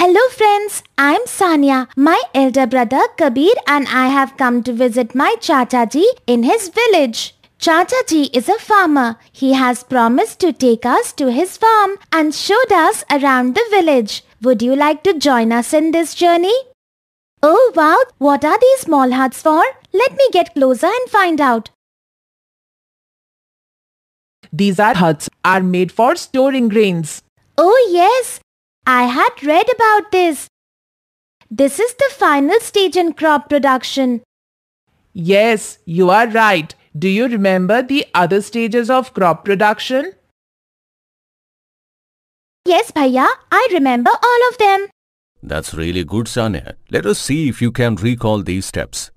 Hello friends, I'm Sanya, my elder brother Kabir and I have come to visit my Chataji in his village. Chataji is a farmer. He has promised to take us to his farm and showed us around the village. Would you like to join us in this journey? Oh wow, what are these small huts for? Let me get closer and find out. These are huts are made for storing grains. Oh yes, I had read about this. This is the final stage in crop production. Yes, you are right. Do you remember the other stages of crop production? Yes, Bhaiya, I remember all of them. That's really good, Sanya. Let us see if you can recall these steps.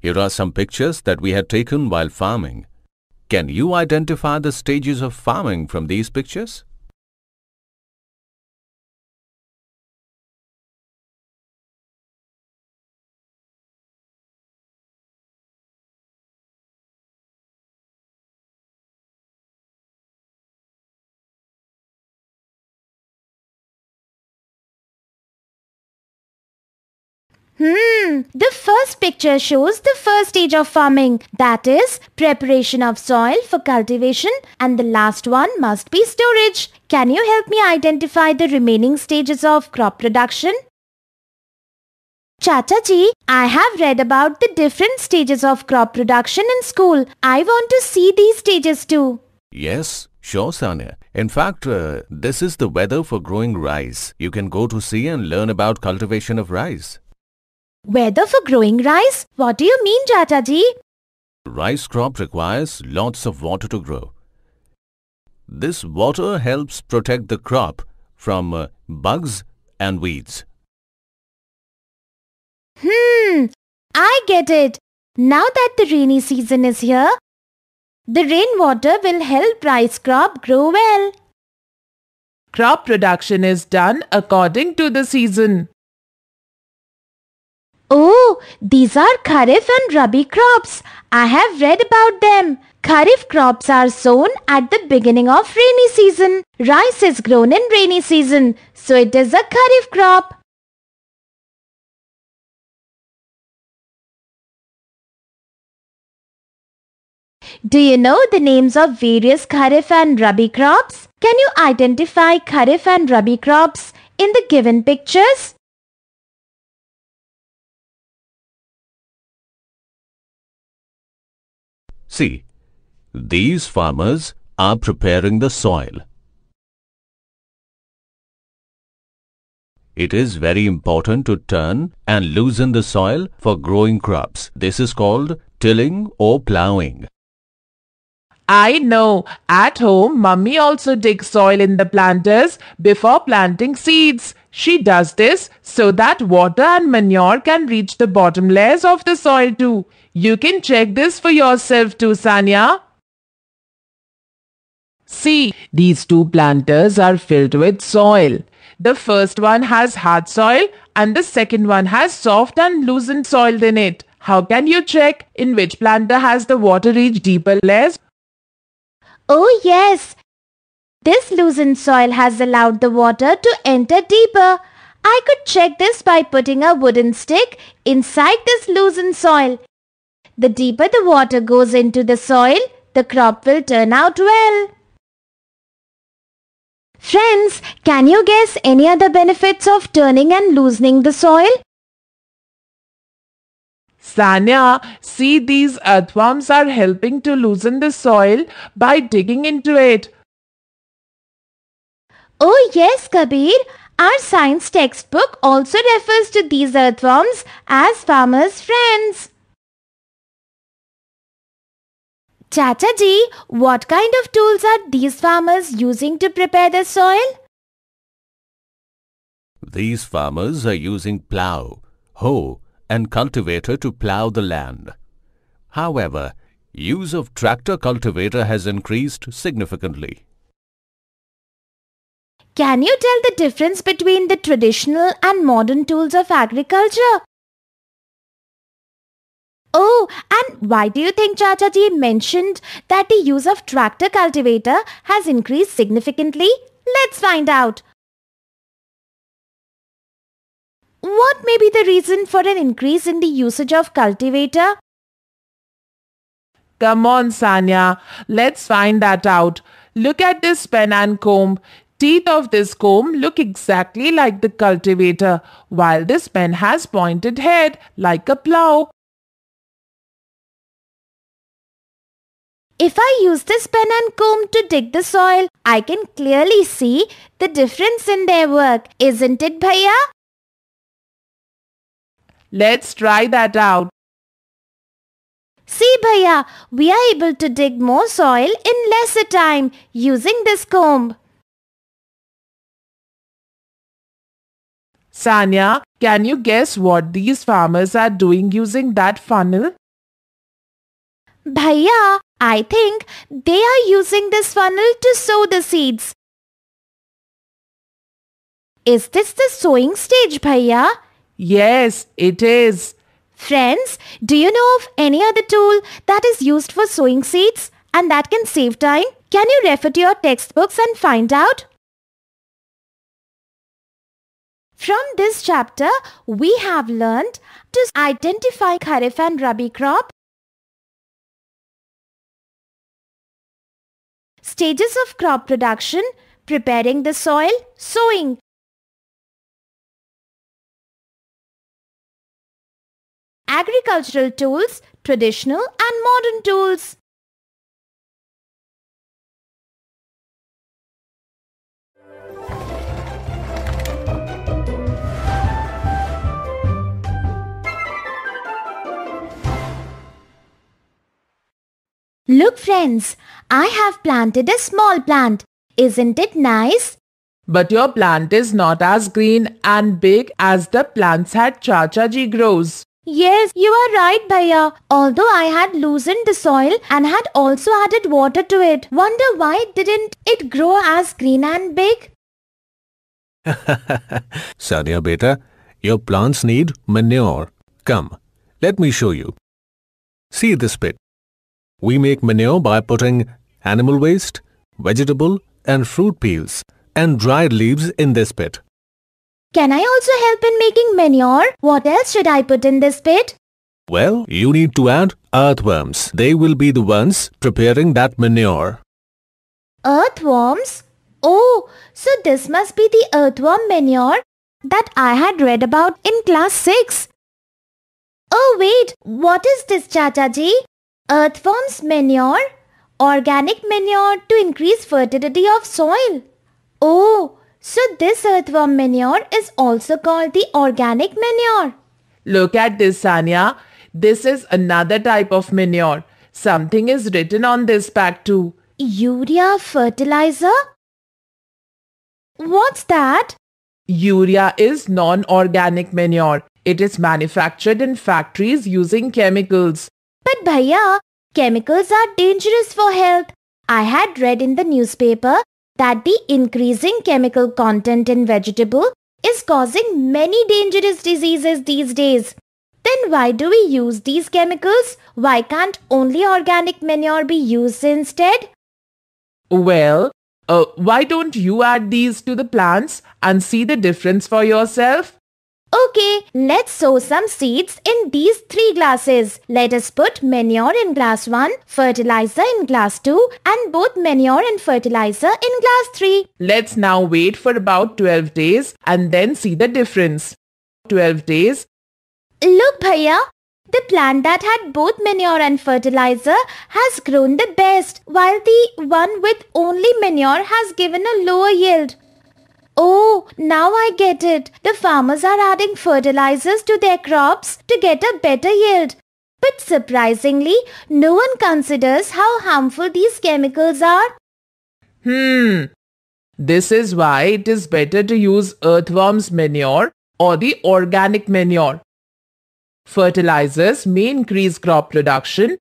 Here are some pictures that we had taken while farming. Can you identify the stages of farming from these pictures? Hmm, the first picture shows the first stage of farming, that is, preparation of soil for cultivation, and the last one must be storage. Can you help me identify the remaining stages of crop production? Chachaji, I have read about the different stages of crop production in school. I want to see these stages too. Yes, Sure, Sanya. In fact, uh, this is the weather for growing rice. You can go to sea and learn about cultivation of rice. Weather for growing rice? What do you mean, Jataji? Rice crop requires lots of water to grow. This water helps protect the crop from uh, bugs and weeds. Hmm, I get it. Now that the rainy season is here, the rainwater will help rice crop grow well. Crop production is done according to the season. Oh, these are Kharif and Rabi crops. I have read about them. Kharif crops are sown at the beginning of rainy season. Rice is grown in rainy season, so it is a Kharif crop. Do you know the names of various Kharif and Rabi crops? Can you identify Kharif and Rabi crops in the given pictures? See, these farmers are preparing the soil. It is very important to turn and loosen the soil for growing crops. This is called tilling or ploughing. I know. At home, mummy also digs soil in the planters before planting seeds. She does this so that water and manure can reach the bottom layers of the soil too. You can check this for yourself too, Sanya. See, these two planters are filled with soil. The first one has hard soil and the second one has soft and loosened soil in it. How can you check in which planter has the water reached deeper layers Oh yes, this loosened soil has allowed the water to enter deeper. I could check this by putting a wooden stick inside this loosened soil. The deeper the water goes into the soil, the crop will turn out well. Friends, can you guess any other benefits of turning and loosening the soil? Sanya, see these earthworms are helping to loosen the soil by digging into it. Oh yes, Kabir. Our science textbook also refers to these earthworms as farmers' friends. Chacha ji, what kind of tools are these farmers using to prepare the soil? These farmers are using plough, hoe, and cultivator to plough the land. However, use of tractor cultivator has increased significantly. Can you tell the difference between the traditional and modern tools of agriculture? Oh, and why do you think Chacha ji mentioned that the use of tractor cultivator has increased significantly? Let's find out. What may be the reason for an increase in the usage of cultivator? Come on, Sanya. Let's find that out. Look at this pen and comb. Teeth of this comb look exactly like the cultivator, while this pen has pointed head like a plough. If I use this pen and comb to dig the soil, I can clearly see the difference in their work, isn't it, Bhaiya? Let's try that out. See Bhaiya, we are able to dig more soil in lesser time using this comb. Sanya, can you guess what these farmers are doing using that funnel? Bhaiya, I think they are using this funnel to sow the seeds. Is this the sowing stage, Bhaiya? Yes, it is. Friends, do you know of any other tool that is used for sowing seeds and that can save time? Can you refer to your textbooks and find out? From this chapter, we have learned to identify Kharif and Rabi crop, stages of crop production, preparing the soil, sowing, agricultural tools, traditional and modern tools. Look friends, I have planted a small plant. Isn't it nice? But your plant is not as green and big as the plants that Chacha ji grows. Yes, you are right, Bhaiya. Although I had loosened the soil and had also added water to it. Wonder why didn't it grow as green and big? Sadia beta, your plants need manure. Come, let me show you. See this pit. We make manure by putting animal waste, vegetable and fruit peels and dried leaves in this pit. Can I also help in making manure? What else should I put in this pit? Well, you need to add earthworms. They will be the ones preparing that manure. Earthworms? Oh, so this must be the earthworm manure that I had read about in class 6. Oh wait, what is this Chacha ji? Earthworms manure? Organic manure to increase fertility of soil. Oh, so this earthworm manure is also called the organic manure. Look at this, Sanya. This is another type of manure. Something is written on this pack too. Urea fertilizer? What's that? Urea is non-organic manure. It is manufactured in factories using chemicals. But Bhaiya, chemicals are dangerous for health. I had read in the newspaper that the increasing chemical content in vegetable is causing many dangerous diseases these days. Then why do we use these chemicals? Why can't only organic manure be used instead? Well, uh, why don't you add these to the plants and see the difference for yourself? Okay, let's sow some seeds in these three glasses. Let us put manure in glass 1, fertilizer in glass 2 and both manure and fertilizer in glass 3. Let's now wait for about 12 days and then see the difference. 12 days. Look Bhaiya, the plant that had both manure and fertilizer has grown the best while the one with only manure has given a lower yield. Oh, now I get it. The farmers are adding fertilizers to their crops to get a better yield. But surprisingly, no one considers how harmful these chemicals are. Hmm. This is why it is better to use earthworm's manure or the organic manure. Fertilizers may increase crop production,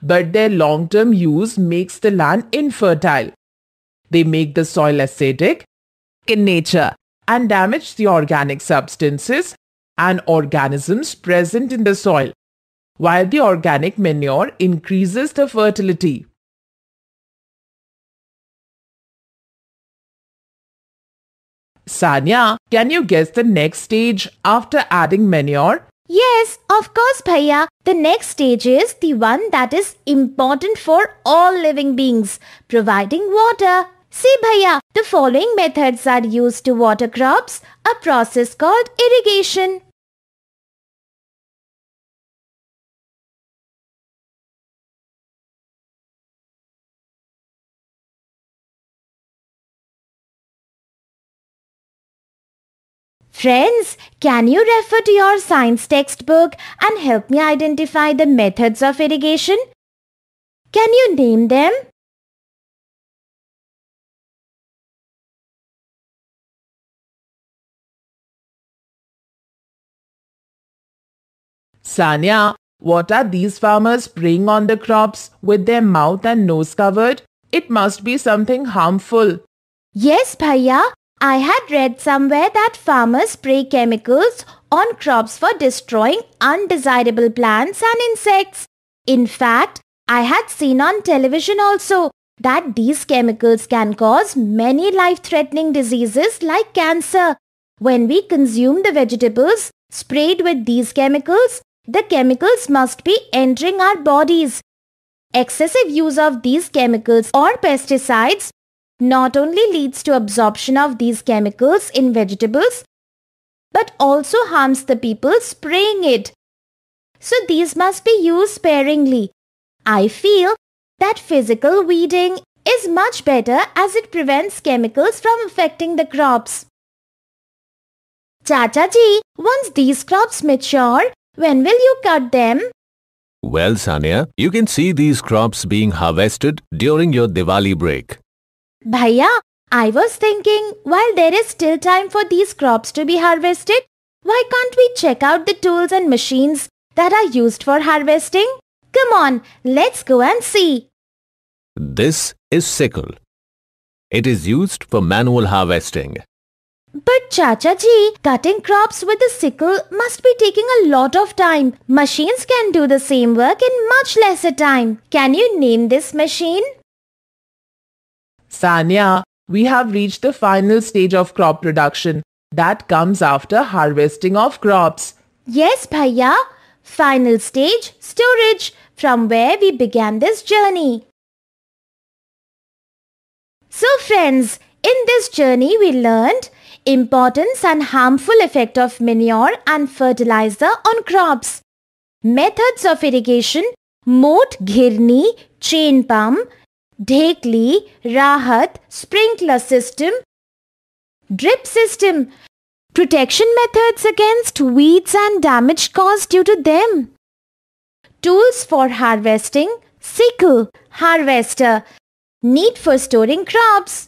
but their long-term use makes the land infertile. They make the soil acidic in nature and damage the organic substances and organisms present in the soil, while the organic manure increases the fertility. Sanya, can you guess the next stage after adding manure? Yes, of course, Bhaiya. The next stage is the one that is important for all living beings, providing water. See Bhaiya, the following methods are used to water crops, a process called irrigation. Friends, can you refer to your science textbook and help me identify the methods of irrigation? Can you name them? Sanya, what are these farmers spraying on the crops with their mouth and nose covered? It must be something harmful. Yes, Bhaiya. I had read somewhere that farmers spray chemicals on crops for destroying undesirable plants and insects. In fact, I had seen on television also that these chemicals can cause many life-threatening diseases like cancer. When we consume the vegetables sprayed with these chemicals, the chemicals must be entering our bodies. Excessive use of these chemicals or pesticides not only leads to absorption of these chemicals in vegetables but also harms the people spraying it. So these must be used sparingly. I feel that physical weeding is much better as it prevents chemicals from affecting the crops. Chacha ji, once these crops mature, when will you cut them? Well, Sania, you can see these crops being harvested during your Diwali break. Bhaiya, I was thinking, while there is still time for these crops to be harvested, why can't we check out the tools and machines that are used for harvesting? Come on, let's go and see. This is sickle. It is used for manual harvesting. But Chacha ji, cutting crops with a sickle must be taking a lot of time. Machines can do the same work in much lesser time. Can you name this machine? Sanya, we have reached the final stage of crop production. That comes after harvesting of crops. Yes, Bhaiya. Final stage, storage, from where we began this journey. So friends, in this journey we learned Importance and harmful effect of manure and fertilizer on crops. Methods of irrigation moat, घिरनी chain pump, ढेकली rahat, sprinkler system, drip system. protection methods against weeds and damage caused due to them tools for harvesting sickle harvester need for storing crops